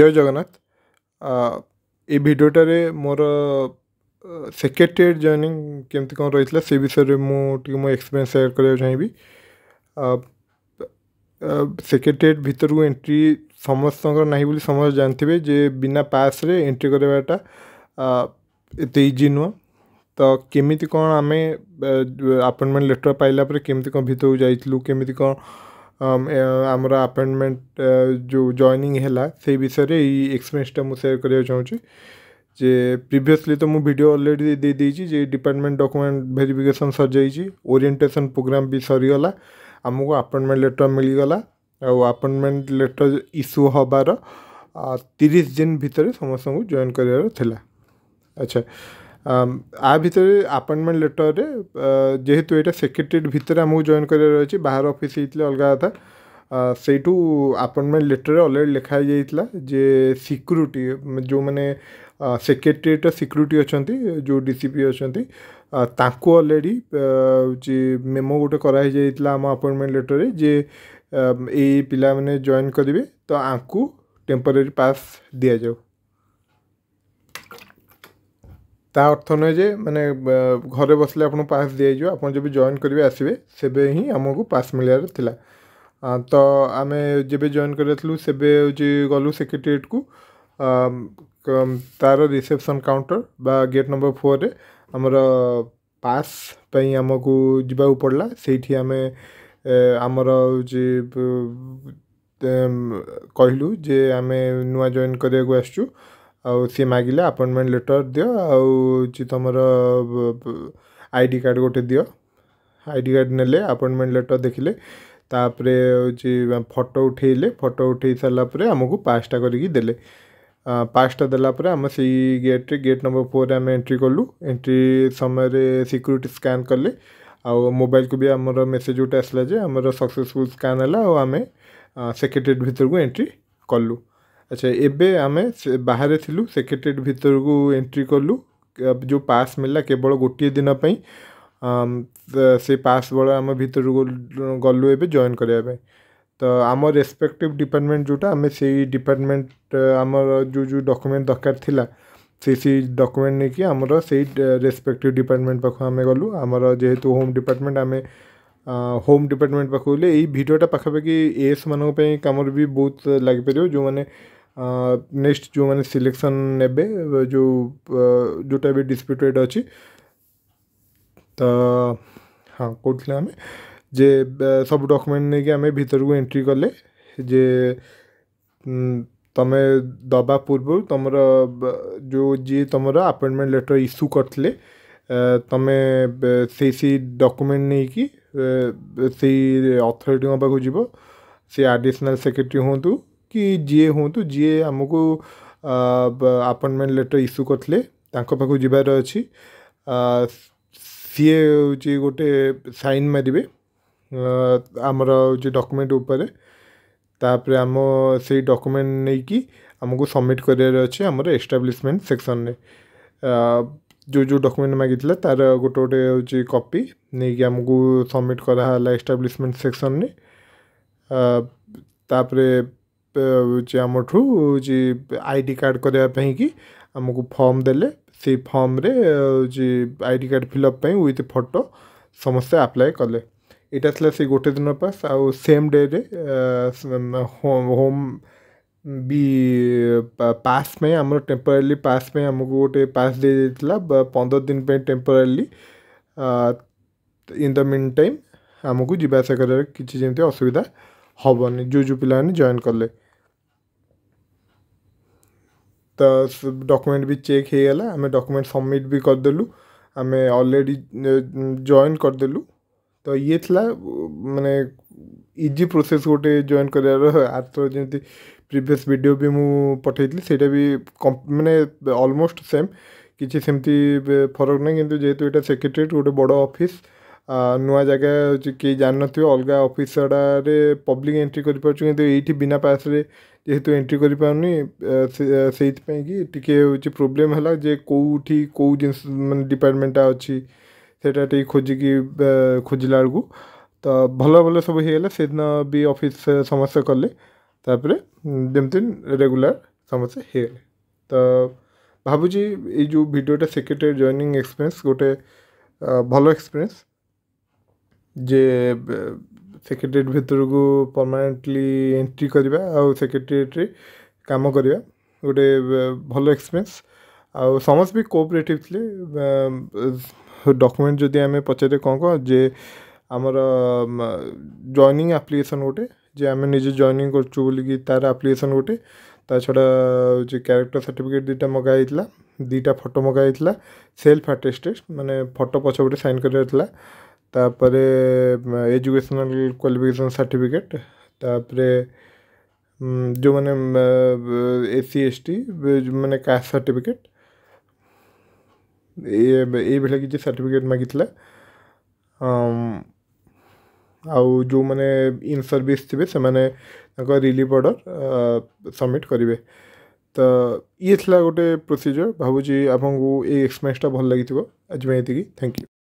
ଜୟ ଜଗନ୍ନାଥ ଏ ଭିଡ଼ିଓଟାରେ ମୋର secretariat joining କେମିତି କ'ଣ ରହିଥିଲା ସେ ବିଷୟରେ ମୁଁ ଟିକେ ମୋ ଏକ୍ସପିରିଏନ୍ସ ସେୟାର କରିବାକୁ ଚାହିଁବି ସେକ୍ରେଟେରିଏଟ୍ ଭିତରକୁ ଏଣ୍ଟ୍ରି ସମସ୍ତଙ୍କର ନାହିଁ ବୋଲି ସମସ୍ତେ ଜାଣିଥିବେ ଯେ ବିନା ପାସ୍ରେ ଏଣ୍ଟ୍ରି କରିବାଟା ଏତେ ଇଜି ନୁହଁ ତ କେମିତି କ'ଣ ଆମେ ଆପଏଣ୍ଟମେଣ୍ଟ ଲେଟର୍ ପାଇଲା ପରେ କେମିତି କ'ଣ ଭିତରକୁ ଯାଇଥିଲୁ କେମିତି କ'ଣ ଆମର ଆପଏଣ୍ଟମେଣ୍ଟ ଯେଉଁ ଜଏନିଂ ହେଲା ସେଇ ବିଷୟରେ ଏଇ ଏକ୍ସପିରିଏନ୍ସଟା ମୁଁ ସେୟାର କରିବାକୁ ଚାହୁଁଛି ଯେ ପ୍ରିଭିୟସ୍ଲି ତ ମୁଁ ଭିଡ଼ିଓ ଅଲରେଡ଼ି ଦେଇ ଦେଇଛି ଯେ ଡିପାର୍ଟମେଣ୍ଟ ଡକୁମେଣ୍ଟ ଭେରିଫିକେସନ୍ ସରିଯାଇଛି ଓରିଏଣ୍ଟେସନ୍ ପ୍ରୋଗ୍ରାମ୍ ବି ସରିଗଲା ଆମକୁ ଆପଏଣ୍ଟମେଣ୍ଟ ଲେଟର୍ ମିଳିଗଲା ଆଉ ଆପଏଣ୍ଟମେଣ୍ଟ ଲେଟର୍ ଇସ୍ୟୁ ହେବାର ତିରିଶ ଦିନ ଭିତରେ ସମସ୍ତଙ୍କୁ ଜଏନ୍ କରିବାର ଥିଲା ଆଚ୍ଛା ଆ ଭିତରେ ଆପଏଣ୍ଟମେଣ୍ଟ ଲେଟର୍ରେ ଯେହେତୁ ଏଇଟା ସେକ୍ରେଟେରିଏଟ୍ ଭିତରେ ଆମକୁ ଜଏନ୍ କରିବାର ଅଛି ବାହାର ଅଫିସ୍ ହେଇଥିଲେ ଅଲଗା କଥା ସେଇଠୁ ଆପଏଣ୍ଟମେଣ୍ଟ ଲେଟର୍ରେ ଅଲରେଡ଼ି ଲେଖା ହେଇଯାଇଥିଲା ଯେ ସିକ୍ୟୁରିଟି ଯେଉଁମାନେ ସେକ୍ରେଟେରିଏଟ୍ର ସିକ୍ୟୁରିଟି ଅଛନ୍ତି ଯେଉଁ ଡି ସି ପି ଅଛନ୍ତି ତାଙ୍କୁ ଅଲରେଡ଼ି ହେଉଛି ମେମୋ ଗୋଟେ କରାହେଇଯାଇଥିଲା ଆମ ଆପଏଣ୍ଟମେଣ୍ଟ ଲେଟର୍ରେ ଯେ ଏଇ ପିଲାମାନେ ଜଏନ୍ କରିବେ ତ ଆଙ୍କୁ ଟେମ୍ପୋରେରୀ ପାସ୍ ଦିଆଯାଉ ତା ଅର୍ଥ ନୁହେଁ ଯେ ମାନେ ଘରେ ବସିଲେ ଆପଣଙ୍କୁ ପାସ୍ ଦିଆଯିବ ଆପଣ ଯେବେ ଜଏନ୍ କରିବେ ଆସିବେ ସେବେ ହିଁ ଆମକୁ ପାସ୍ ମିଳିବାର ଥିଲା ତ ଆମେ ଯେବେ ଜଏନ୍ କରିଥିଲୁ ସେବେ ହେଉଛି ଗଲୁ ସେକ୍ରେଟେରିଏଟ୍କୁ ତା'ର ରିସେପସନ୍ କାଉଣ୍ଟର ବା ଗେଟ୍ ନମ୍ବର ଫୋର୍ରେ ଆମର ପାସ୍ ପାଇଁ ଆମକୁ ଯିବାକୁ ପଡ଼ିଲା ସେଇଠି ଆମେ ଆମର ହେଉଛି କହିଲୁ ଯେ ଆମେ ନୂଆ ଜଏନ୍ କରିବାକୁ ଆସିଛୁ ଆଉ ସିଏ ମାଗିଲେ ଆପଏଣ୍ଟମେଣ୍ଟ ଲେଟର୍ ଦିଅ ଆଉ ହେଉଛି ତୁମର ଆଇ ଡ଼ି କାର୍ଡ଼ ଗୋଟେ ଦିଅ ଆଇ ଡ଼ି କାର୍ଡ଼ ନେଲେ ଆପଏଣ୍ଟମେଣ୍ଟ ଲେଟର୍ ଦେଖିଲେ ତାପରେ ହେଉଛି ଫଟୋ ଉଠେଇଲେ ଫଟୋ ଉଠେଇ ସାରିଲା ପରେ ଆମକୁ ପାସ୍ଟା କରିକି ଦେଲେ ପାସ୍ଟା ଦେଲା ପରେ ଆମେ ସେଇ ଗେଟ୍ରେ ଗେଟ୍ ନମ୍ବର ଫୋର୍ରେ ଆମେ ଏଣ୍ଟ୍ରି କଲୁ ଏଣ୍ଟ୍ରି ସମୟରେ ସିକ୍ୟୁରିଟି ସ୍କାନ୍ କଲେ ଆଉ ମୋବାଇଲକୁ ବି ଆମର ମେସେଜ୍ ଗୋଟେ ଆସିଲା ଯେ ଆମର ସକ୍ସେସଫୁଲ୍ ସ୍କାନ୍ ହେଲା ଆଉ ଆମେ ସେକ୍ରେଟେରିଏଟ୍ ଭିତରକୁ ଏଣ୍ଟ୍ରି କଲୁ ଆଚ୍ଛା ଏବେ ଆମେ ସେ ବାହାରେ ଥିଲୁ ସେକ୍ରେଟେରିଏଟ୍ ଭିତରକୁ ଏଣ୍ଟ୍ରି କଲୁ ଯେଉଁ ପାସ୍ ମିଳିଲା କେବଳ ଗୋଟିଏ ଦିନ ପାଇଁ ସେ ପାସ୍ ବଳ ଆମ ଭିତରକୁ ଗଲୁ ଏବେ ଜଏନ୍ କରିବା ପାଇଁ ତ ଆମ ରେସ୍ପେକ୍ଟିଭ୍ ଡିପାର୍ଟମେଣ୍ଟ ଯେଉଁଟା ଆମେ ସେଇ ଡିପାର୍ଟମେଣ୍ଟ ଆମର ଯେଉଁ ଯେଉଁ ଡକୁମେଣ୍ଟ ଦରକାର ଥିଲା ସେଇ ସେଇ ଡକୁମେଣ୍ଟ ନେଇକି ଆମର ସେଇ ରେସ୍ପେକ୍ଟିଭ୍ ଡିପାର୍ଟମେଣ୍ଟ ପାଖକୁ ଆମେ ଗଲୁ ଆମର ଯେହେତୁ ହୋମ୍ ଡିପାର୍ଟମେଣ୍ଟ ଆମେ ହୋମ୍ ଡିପାର୍ଟମେଣ୍ଟ ପାଖକୁ ଗଲେ ଏଇ ଭିଡ଼ିଓଟା ପାଖାପାଖି ଏଏସ୍ମାନଙ୍କ ପାଇଁ କାମରେ ବି ବହୁତ ଲାଗିପାରିବ ଯେଉଁମାନେ नेक्स्ट जो मैंने सिलेक्शन ने जो जोटा भी डिस्प्यूटेड अच्छी तो हाँ कौन आम जे सब डॉक्यूमेंट नहीं कि आम भर को एंट्री कले जे तुम दबा पूर्व तुम जो जी तुम आपइंटमेंट लेटर इश्यू करते तुम्हें से डॉक्यूमेंट नहीं कि से पाक पाक सी आडिशनाल सेक्रेटरी हूँ କି ଯିଏ ହୁଅନ୍ତୁ ଯିଏ ଆମକୁ ଆପଏଣ୍ଟମେଣ୍ଟ ଲେଟର୍ ଇସ୍ୟୁ କରିଥିଲେ ତାଙ୍କ ପାଖକୁ ଯିବାର ଅଛି ସିଏ ହେଉଛି ଗୋଟେ ସାଇନ୍ ମାରିବେ ଆମର ହେଉଛି ଡକୁମେଣ୍ଟ ଉପରେ ତାପରେ ଆମ ସେଇ ଡକୁମେଣ୍ଟ ନେଇକି ଆମକୁ ସବମିଟ୍ କରିବାର ଅଛି ଆମର ଏଷ୍ଟାବ୍ଲିଶମେଣ୍ଟ ସେକ୍ସନ୍ରେ ଯେଉଁ ଯେଉଁ ଡକୁମେଣ୍ଟ ମାଗିଥିଲା ତା'ର ଗୋଟେ ଗୋଟେ ହେଉଛି କପି ନେଇକି ଆମକୁ ସବମିଟ୍ କରାହେଲା ଏଷ୍ଟାବ୍ଲିଶମେଣ୍ଟ ସେକ୍ସନ୍ରେ ତାପରେ ହେଉଛି ଆମଠୁ ହେଉଛି ଆଇ ଡ଼ି କାର୍ଡ଼ କରିବା ପାଇଁକି ଆମକୁ ଫର୍ମ ଦେଲେ ସେଇ ଫର୍ମରେ ହେଉଛି ଆଇ ଡ଼ି କାର୍ଡ଼ ଫିଲ୍ଅପ୍ ପାଇଁ ୱିଥ୍ ଫଟୋ ସମସ୍ତେ ଆପ୍ଲାଏ କଲେ ଏଇଟା ଥିଲା ସେଇ ଗୋଟେ ଦିନ ପାସ୍ ଆଉ ସେମ୍ ଡେରେ ହୋମ୍ ବି ପାସ୍ ପାଇଁ ଆମର ଟେମ୍ପୋରାଲି ପାସ୍ ପାଇଁ ଆମକୁ ଗୋଟେ ପାସ୍ ଦିଆଯାଇଥିଲା ପନ୍ଦର ଦିନ ପାଇଁ temporarily in the meantime ଆମକୁ ଯିବା ଆସିବା କରିବାର କିଛି ଯେମିତି ଅସୁବିଧା ହେବନି ଯେଉଁ ଯେଉଁ ପିଲାମାନେ ଜଏନ୍ କଲେ ତ डकुमेंट ବି ଚେକ୍ ହେଇଗଲା ଆମେ ଡକୁମେଣ୍ଟ ସବମିଟ୍ ବି କରିଦେଲୁ ଆମେ ଅଲରେଡ଼ି ଜଏନ୍ କରିଦେଲୁ ତ ଇଏ ଥିଲା ମାନେ ଇଜି ପ୍ରୋସେସ୍ ଗୋଟେ ଜଏନ୍ କରିବାର ଆର୍ଥର ଯେମିତି ପ୍ରିଭିୟସ୍ ଭିଡ଼ିଓ ବି ମୁଁ ପଠେଇଥିଲି ସେଇଟା ବି ମାନେ ଅଲମୋଷ୍ଟ ସେମ୍ କିଛି ସେମିତି ଫରକ ନାହିଁ କିନ୍ତୁ ଯେହେତୁ ଏଇଟା ସେକ୍ରେଟେରିଏଟ୍ ଗୋଟେ ବଡ଼ ଅଫିସ୍ ନୂଆ ଜାଗା କେହି ଜାଣିନଥିବେ ଅଲଗା ଅଫିସ୍ ଆଡ଼ାରେ ପବ୍ଲିକ୍ ଏଣ୍ଟ୍ରି କରିପାରୁଛୁ କିନ୍ତୁ ଏଇଠି ବିନା ପାସ୍ରେ ଯେହେତୁ ଏଣ୍ଟ୍ରି କରିପାରୁନି ସେଇଥିପାଇଁ କି ଟିକେ ହେଉଛି ପ୍ରୋବ୍ଲେମ୍ ହେଲା ଯେ କେଉଁଠି କେଉଁ ଜିନିଷ ମାନେ ଡିପାର୍ଟମେଣ୍ଟଟା ଅଛି ସେଇଟା ଟିକେ ଖୋଜିକି ଖୋଜିଲା ବେଳକୁ ତ ଭଲ ଭଲ ସବୁ ହେଇଗଲା ସେଦିନ ବି ଅଫିସ୍ ସମସ୍ତେ କଲେ ତାପରେ ଯେମିତି ରେଗୁଲାର ସମସ୍ତେ ହେଇଗଲେ ତ ଭାବୁଛି ଏଇ ଯେଉଁ ଭିଡ଼ିଓଟା ସେକ୍ରେଟାରୀ ଜଏନିଂ ଏକ୍ସପିରିଏନ୍ସ ଗୋଟେ ଭଲ ଏକ୍ସପିରିଏନ୍ସ ଯେ ସେକ୍ରେଟେରିଏଟ୍ ଭିତରକୁ ପର୍ମାନେଣ୍ଟଲି ଏଣ୍ଟ୍ରି କରିବା ଆଉ ସେକ୍ରେଟେରିଏଟ୍ରେ କାମ କରିବା ଗୋଟେ ଭଲ ଏକ୍ସପିରିଏନ୍ସ ଆଉ ସମସ୍ତେ ବି କୋଅପରେଟିଭ୍ ଥିଲେ ଡକ୍ୟୁମେଣ୍ଟ ଯଦି ଆମେ ପଚାରିଲେ କ'ଣ କ'ଣ ଯେ ଆମର ଜଏନିଂ ଆପ୍ଲିକେସନ୍ ଗୋଟେ ଯେ ଆମେ ନିଜେ ଜଏନିଂ କରୁଛୁ ବୋଲିକି ତା'ର ଆପ୍ଲିକେସନ୍ ଗୋଟେ ତା ଛଡ଼ା ହେଉଛି କ୍ୟାରେକ୍ଟର ସାର୍ଟିଫିକେଟ୍ ଦୁଇଟା ମଗା ହେଇଥିଲା ଦୁଇଟା ଫଟୋ ମଗା ହେଇଥିଲା ସେଲ୍ଫ ଆଟେଷ୍ଟେଡ଼ ମାନେ ଫଟୋ ପଛ ପଟେ ସାଇନ୍ କରିବାର ଥିଲା ତା'ପରେ ଏଜୁକେସନାଲ୍ କ୍ୱାଲିଫିକେସନ୍ ସାର୍ଟିଫିକେଟ୍ ତା'ପରେ ଯେଉଁମାନେ ଏ ସି ଏସ୍ ଟି ମାନେ କାଷ୍ଟ ସାର୍ଟିଫିକେଟ୍ ଏଇଭଳିଆ କିଛି ସାର୍ଟିଫିକେଟ୍ ମାଗିଥିଲା ଆଉ ଯେଉଁମାନେ ଇନ୍ ସର୍ଭିସ୍ ଥିବେ ସେମାନେ ତାଙ୍କ ରିଲିଫ୍ ଅର୍ଡ଼ର୍ ସବମିଟ୍ କରିବେ ତ ଇଏ ଥିଲା ଗୋଟେ ପ୍ରୋସିଜିଓର୍ ଭାବୁଛି ଆପଣଙ୍କୁ ଏଇ ଏକ୍ସପିରିଏନ୍ସଟା ଭଲ ଲାଗିଥିବ ଆଜି ପାଇଁ ଏତିକି ଥ୍ୟାଙ୍କ ୟୁ